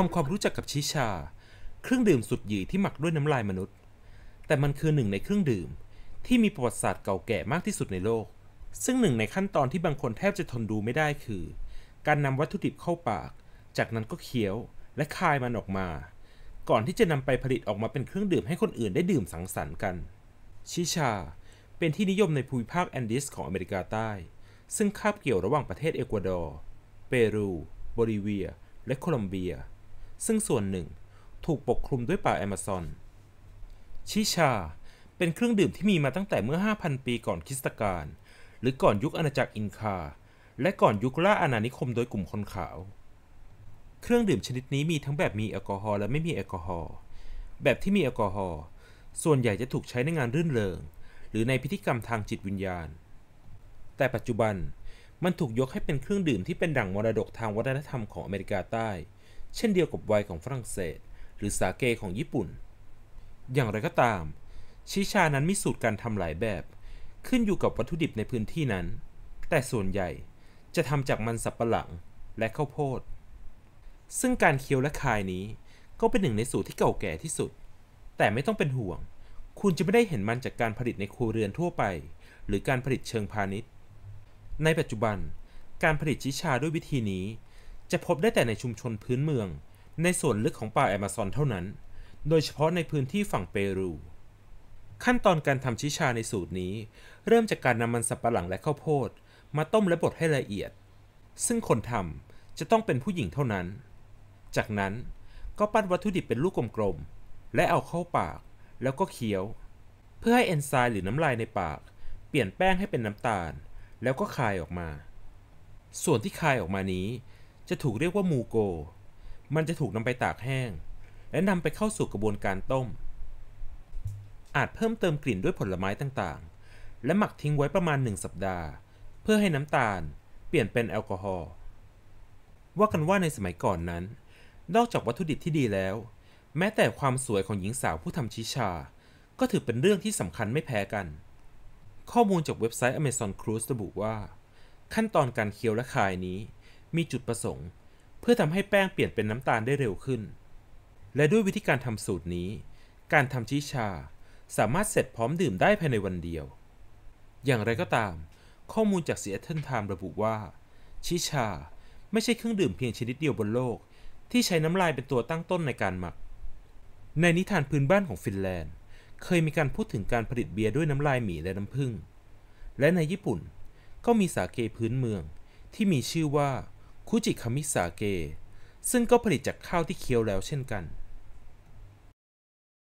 ทำความรู้จักกับชิชา เครื่องดื่มสุดหยีที่หมักด้วยน้ำลายมนุษย์ แต่มันคือหนึ่งในเครื่องดื่มที่มีประวัติศาสตร์เก่าแก่มากที่สุดในโลก ซึ่งหนึ่งในขั้นตอนที่บางคนแทบจะทนดูไม่ได้คือ การนำวัตถุดิบเข้าปาก จากนั้นก็เคี้ยวและคายมันออกมา ก่อนที่จะนำไปผลิตออกมาเป็นเครื่องดื่มให้คนอื่นได้ดื่มสังสรรค์กันชิชาเป็นที่นิยมในภูมิภาคแอนดีสของอเมริกาใต้ ซึ่งคาบเกี่ยวระหว่างประเทศเอกวาดอร์เปรูบบริเวีย และโคลอมเบียซึ่งส่วนหนึ่ง ถูกปกคลุมด้วยป่าแอมะซอน ชิชาเป็นเครื่องดื่มที่มีมาตั้งแต่เมื่อ 5,000 ปีก่อนคริสตกาลหรือก่อนยุคอาณาจักรอินคา และก่อนยุคล่าอาณานิคมโดยกลุ่มคนขาว เครื่องดื่มชนิดนี้มีทั้งแบบมีแอลกอฮอล์และไม่มีแอลกอฮอล์ แบบที่มีแอลกอฮอล์ส่วนใหญ่จะถูกใช้ในงานรื่นเริงหรือในพิธีกรรมทางจิตวิญญาณ แต่ปัจจุบันมันถูกยกให้เป็นเครื่องดื่มที่เป็นดั่งมรดกทางวัฒนธรรมของอเมริกาใต้เช่นเดียวกับไวน์ของฝรั่งเศสหรือสาเกของญี่ปุ่น อย่างไรก็ตาม ชิชานั้นมีสูตรการทำหลายแบบ ขึ้นอยู่กับวัตถุดิบในพื้นที่นั้น แต่ส่วนใหญ่จะทำจากมันสับปะหลังและข้าวโพด ซึ่งการเคี้ยวและคายนี้ก็เป็นหนึ่งในสูตรที่เก่าแก่ที่สุด แต่ไม่ต้องเป็นห่วง คุณจะไม่ได้เห็นมันจากการผลิตในครัวเรือนทั่วไป หรือการผลิตเชิงพาณิชย์ ในปัจจุบัน การผลิตชิชาด้วยวิธีนี้จะพบได้แต่ในชุมชนพื้นเมือง ในส่วนลึกของป่าแอมะซอนเท่านั้น โดยเฉพาะในพื้นที่ฝั่งเปรู ขั้นตอนการทำชิชาในสูตรนี้ เริ่มจากการนำมันสับปะหลังและข้าวโพด มาต้มและบดให้ละเอียด ซึ่งคนทำจะต้องเป็นผู้หญิงเท่านั้น จากนั้นก็ปั้นวัตถุดิบเป็นลูกกลมๆ และเอาเข้าปากแล้วก็เคี้ยว เพื่อให้เอนไซม์หรือน้ำลายในปาก เปลี่ยนแป้งให้เป็นน้ำตาล แล้วก็คายออกมา ส่วนที่คายออกมานี้จะถูกเรียกว่า มูโก มันจะถูกนำไปตากแห้ง และนำไปเข้าสู่กระบวนการต้ม อาจเพิ่มเติมกลิ่นด้วยผลไม้ต่าง ๆ และหมักทิ้งไว้ประมาณ 1 สัปดาห์ เพื่อให้น้ำตาลเปลี่ยนเป็นแอลกอฮอล์ ว่ากันว่าในสมัยก่อนนั้น นอกจากวัตถุดิบที่ดีแล้ว แม้แต่ความสวยของหญิงสาวผู้ทำชิชา ก็ถือเป็นเรื่องที่สำคัญไม่แพ้กัน ข้อมูลจากเว็บไซต์ Amazon Cruise ระบุว่า ขั้นตอนการเคี้ยวและคายนี้มีจุดประสงค์ เพื่อทำให้แป้งเปลี่ยนเป็นน้ำตาลได้เร็วขึ้น และด้วยวิธีการทำสูตรนี้ การทำชีชาสามารถเสร็จพร้อมดื่มได้ภายในวันเดียว อย่างไรก็ตาม ข้อมูลจากียเทิร์นไทม์ระบุว่า ชีชาไม่ใช่เครื่องดื่มเพียงชนิดเดียวบนโลก ที่ใช้น้ำลายเป็นตัวตั้งต้นในการหมัก ในนิทานพื้นบ้านของฟินแลนด์เคยมีการพูดถึงการผลิตเบียร์ด้วยน้ำลายหมีและน้ำผึ้ง และในญี่ปุ่นก็มีสาเกพื้นเมือง ที่มีชื่อว่าคุจิ คามิสาเกซึ่งก็ผลิตจากข้าวที่เคี้ยวแล้วเช่นกัน